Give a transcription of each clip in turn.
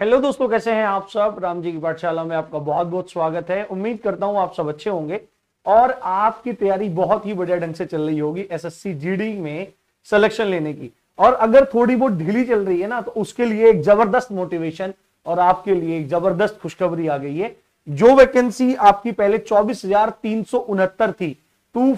hello दोस्तों कैसे हैं आप सब राम जी की पाठशाला में आपका बहुत बहुत स्वागत है उम्मीद करता हूं आप सब अच्छे होंगे और आपकी तैयारी बहुत ही बढ़िया ढंग से चल रही होगी एसएससी जीडी में सिलेक्शन लेने की और अगर थोड़ी बहुत ढीली चल रही है ना तो उसके लिए एक जबरदस्त मोटिवेशन और आपके लिए एक जबरदस्त खुशखबरी आ गई है जो वैकेंसी आपकी पहले चौबीस थी टू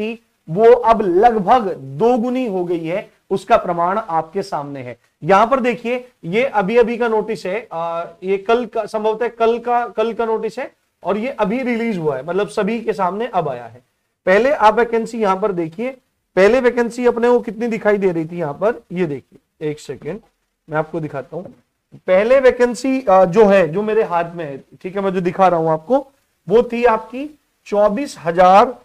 थी वो अब लगभग दोगुनी हो गई है उसका प्रमाण आपके सामने है यहां पर देखिए ये अभी अभी का नोटिस है आ, ये कल का संभवतः कल का कल का नोटिस है और ये अभी रिलीज हुआ है मतलब सभी के सामने अब आया है पहले आप वैकेंसी यहां पर देखिए पहले वैकेंसी अपने वो कितनी दिखाई दे रही थी यहां पर ये देखिए एक सेकेंड मैं आपको दिखाता हूं पहले वैकेंसी जो है जो मेरे हाथ में है ठीक है मैं जो दिखा रहा हूं आपको वो थी आपकी चौबीस हजार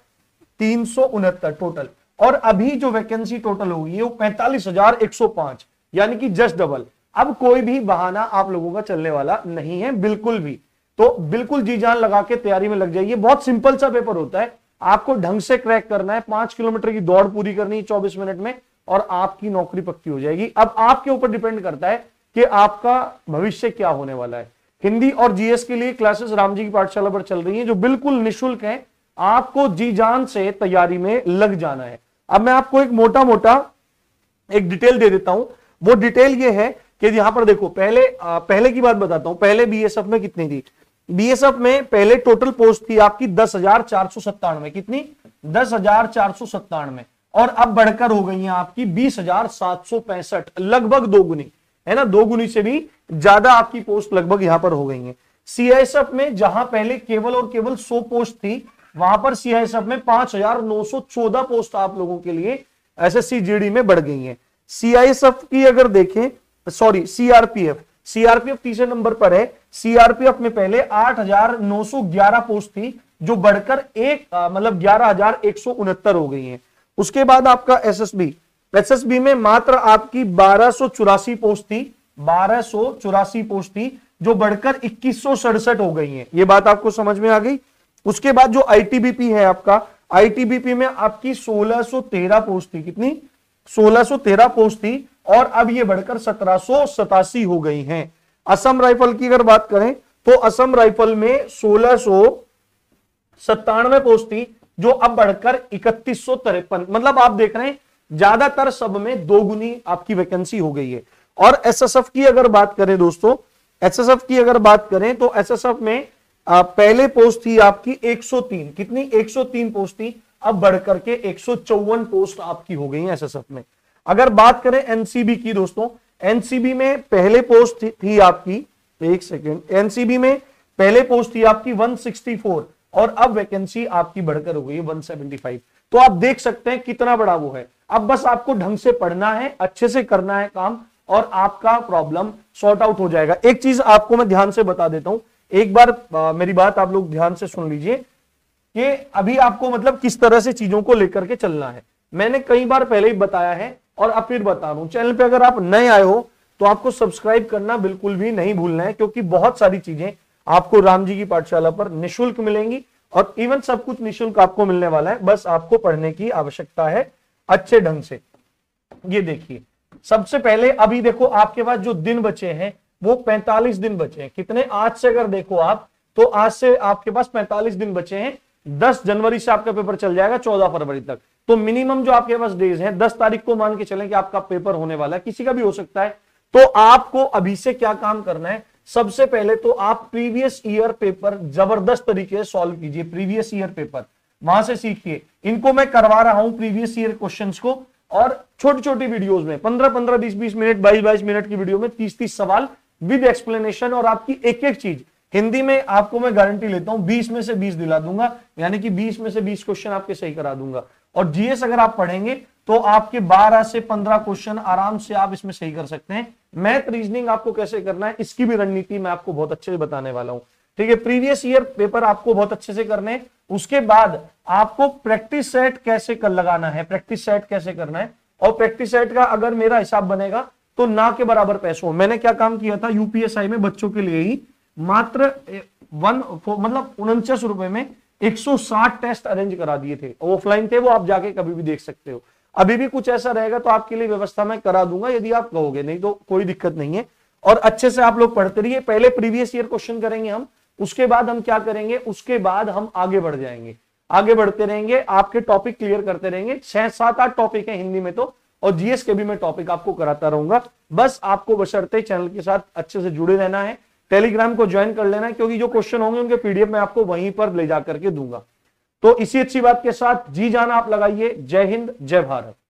तीन सौ उनहत्तर टोटल और अभी जो वैकेंसी टोटल होगी वो पैंतालीस हजार एक सौ पांच यानी कि जस्ट डबल अब कोई भी बहाना आप लोगों का चलने वाला नहीं है बिल्कुल भी तो बिल्कुल जी जान लगा के तैयारी में लग जाइए बहुत सिंपल सा पेपर होता है आपको ढंग से क्रैक करना है पांच किलोमीटर की दौड़ पूरी करनी है चौबीस मिनट में और आपकी नौकरी पक्की हो जाएगी अब आपके ऊपर डिपेंड करता है कि आपका भविष्य क्या होने वाला है हिंदी और जीएस के लिए क्लासेस रामजी की पाठशाला पर चल रही है जो बिल्कुल निःशुल्क है आपको जी जान से तैयारी में लग जाना है अब मैं आपको एक मोटा मोटा एक डिटेल दे देता हूं वो डिटेल ये है कि यहां पर देखो पहले आ, पहले की बात बताता हूं पहले बीएसएफ में कितनी थी बीएसएफ में पहले टोटल पोस्ट थी आपकी दस हजार चार सौ सत्तानवे कितनी दस हजार चार सौ सत्तानवे और अब बढ़कर हो गई है आपकी बीस हजार सात सौ पैंसठ लगभग दो गुनी है ना दो गुनी से भी ज्यादा आपकी पोस्ट लगभग यहां पर हो गई है सीआईएसएफ में जहां पहले केवल और केवल सौ पोस्ट थी वहां पर सीआईएसएफ में पांच हजार नौ सौ चौदह पोस्ट आप लोगों के लिए जी डी में बढ़ गई है सीआईएसएफ की अगर देखें सॉरी सीआरपीएफ सीआरपीएफ तीसरे नंबर पर है सीआरपीएफ में पहले आठ हजार नौ सौ ग्यारह पोस्ट थी जो बढ़कर एक मतलब ग्यारह हजार एक सौ उनहत्तर हो गई है उसके बाद आपका S S S B S B में मात्र आपकी बारह चौरासी पोस्ट थी बारह चौरासी पोस्ट थी जो बढ़कर इक्कीस सौ सड़सठ हो गई है ये बात आपको समझ में आ गई उसके बाद जो आईटीबीपी है आपका आईटीबीपी में आपकी 1613 पोस्ट थी कितनी 1613 पोस्ट थी और अब ये बढ़कर सत्रह हो गई हैं असम राइफल की अगर बात करें तो असम राइफल में सोलह सो सत्तानवे पोस्ट थी जो अब बढ़कर इकतीस मतलब आप देख रहे हैं ज्यादातर सब में दोगुनी आपकी वैकेंसी हो गई है और एसएसएफ की अगर बात करें दोस्तों एसएसएफ की अगर बात करें तो एसएसएफ में आ, पहले पोस्ट थी आपकी 103 कितनी 103 पोस्ट थी अब बढ़कर के एक पोस्ट आपकी हो गई है एसएसएफ में अगर बात करें एनसीबी की दोस्तों एनसीबी में पहले पोस्ट थी, थी आपकी एक सेकेंड एनसीबी में पहले पोस्ट थी आपकी 164 और अब वैकेंसी आपकी बढ़कर हो गई वन 175 तो आप देख सकते हैं कितना बड़ा वो है अब बस आपको ढंग से पढ़ना है अच्छे से करना है काम और आपका प्रॉब्लम सॉर्ट आउट हो जाएगा एक चीज आपको मैं ध्यान से बता देता हूं एक बार आ, मेरी बात आप लोग ध्यान से सुन लीजिए कि अभी आपको मतलब किस तरह से चीजों को लेकर के चलना है मैंने कई बार पहले ही बताया है और अब फिर बता रहा हूं चैनल पे अगर आप नए आए हो तो आपको सब्सक्राइब करना बिल्कुल भी नहीं भूलना है क्योंकि बहुत सारी चीजें आपको राम जी की पाठशाला पर निःशुल्क मिलेंगी और इवन सब कुछ निःशुल्क आपको मिलने वाला है बस आपको पढ़ने की आवश्यकता है अच्छे ढंग से ये देखिए सबसे पहले अभी देखो आपके पास जो दिन बचे हैं वो 45 दिन बचे हैं कितने आज से अगर देखो आप तो आज से आपके पास 45 दिन बचे हैं 10 जनवरी से आपका पेपर चल जाएगा 14 फरवरी तक तो मिनिमम जो आपके पास डेज हैं 10 तारीख को मान के चलें कि आपका पेपर होने वाला है किसी का भी हो सकता है तो आपको अभी से क्या काम करना है सबसे पहले तो आप प्रीवियस ईयर पेपर जबरदस्त तरीके से सॉल्व कीजिए प्रीवियस ईयर पेपर वहां से सीखिए इनको मैं करवा रहा हूं प्रीवियस ईयर क्वेश्चन को और छोटी छोटी वीडियोस में 15 15 20 20 मिनट 22 22 मिनट की वीडियो में 30 30 सवाल विद एक्सप्लेनेशन और आपकी एक एक चीज हिंदी में आपको मैं गारंटी लेता हूं बीस में से बीस दिला दूंगा यानी कि बीस में से बीस क्वेश्चन आपके सही करा दूंगा और जीएस अगर आप पढ़ेंगे तो आपके बारह से पंद्रह क्वेश्चन आराम से आप इसमें सही कर सकते हैं मैथ रीजनिंग आपको कैसे करना है इसकी भी रणनीति मैं आपको बहुत अच्छे से बताने वाला हूं ठीक है प्रीवियस ईयर पेपर आपको बहुत अच्छे से करने उसके बाद आपको प्रैक्टिस सेट कैसे कर लगाना है प्रैक्टिस सेट कैसे करना है और प्रैक्टिस सेट का अगर मेरा हिसाब बनेगा तो ना के बराबर पैसों मैंने क्या काम किया था यूपीएसआई में बच्चों के लिए ही मात्र वन मतलब उनचास रुपए में 160 टेस्ट अरेंज करा दिए थे ऑफलाइन थे वो आप जाके कभी भी देख सकते हो अभी भी कुछ ऐसा रहेगा तो आपके लिए व्यवस्था मैं करा दूंगा यदि आप कहोगे नहीं तो कोई दिक्कत नहीं है और अच्छे से आप लोग पढ़ते रहिए पहले प्रीवियस ईयर क्वेश्चन करेंगे हम उसके बाद हम क्या करेंगे उसके बाद हम आगे बढ़ जाएंगे आगे बढ़ते रहेंगे आपके टॉपिक क्लियर करते रहेंगे छह सात आठ टॉपिक है हिंदी में तो और जीएस के भी मैं टॉपिक आपको कराता रहूंगा बस आपको बशरते चैनल के साथ अच्छे से जुड़े रहना है टेलीग्राम को ज्वाइन कर लेना है क्योंकि जो क्वेश्चन होंगे उनके पीडीएफ में आपको वहीं पर ले जा करके दूंगा तो इसी अच्छी बात के साथ जी जाना आप लगाइए जय हिंद जय भारत